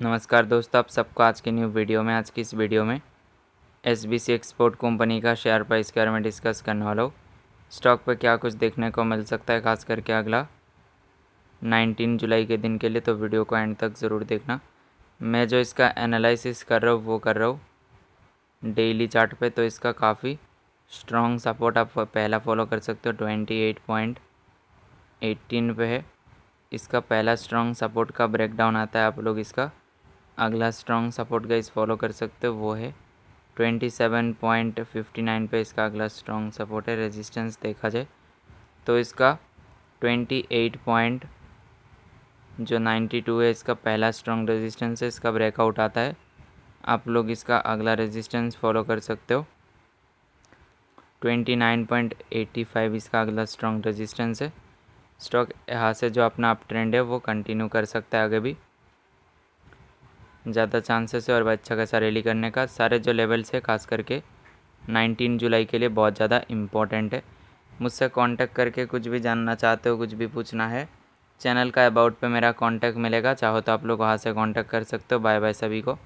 नमस्कार दोस्तों आप सबको आज के न्यू वीडियो में आज की इस वीडियो में S B C export company का शेयर प्राइस के बारे में डिस्कस करने वाला हूँ स्टॉक पर क्या कुछ देखने को मिल सकता है खास करके अगला 19 जुलाई के दिन के लिए तो वीडियो को एंड तक ज़रूर देखना मैं जो इसका एनालिसिस कर रहा हूँ वो कर रहा हूँ डेली चार्ट पे तो इसका काफ़ी स्ट्रॉन्ग सपोर्ट आप पहला फॉलो कर सकते हो ट्वेंटी एट पॉइंट एट्टीन पे है इसका पहला स्ट्रॉन्ग सपोर्ट का ब्रेकडाउन आता है आप लोग इसका अगला स्ट्रॉन्ग सपोर्ट गाइस फॉलो कर सकते हो वो है twenty seven point fifty nine पर इसका अगला स्ट्रॉन्ग सपोर्ट है रेजिस्टेंस देखा जाए तो इसका ट्वेंटी एट पॉइंट जो नाइन्टी टू है इसका पहला स्ट्रॉन्ग रेजिस्टेंस है इसका ब्रेकआउट आता है आप लोग इसका अगला रेजिस्टेंस फॉलो कर सकते हो twenty nine point eighty five इसका अगला स्ट्रॉन्ग रेजिस्टेंस है स्टॉक यहाँ से जो अपना अप ट्रेंड है वो कंटिन्यू कर सकता है आगे भी ज़्यादा चांसेस है और बच्चा का रैली करने का सारे जो लेवल्स है खास करके 19 जुलाई के लिए बहुत ज़्यादा इम्पॉर्टेंट है मुझसे कांटेक्ट करके कुछ भी जानना चाहते हो कुछ भी पूछना है चैनल का अबाउट पे मेरा कांटेक्ट मिलेगा चाहो तो आप लोग वहाँ से कांटेक्ट कर सकते हो बाय बाय सभी को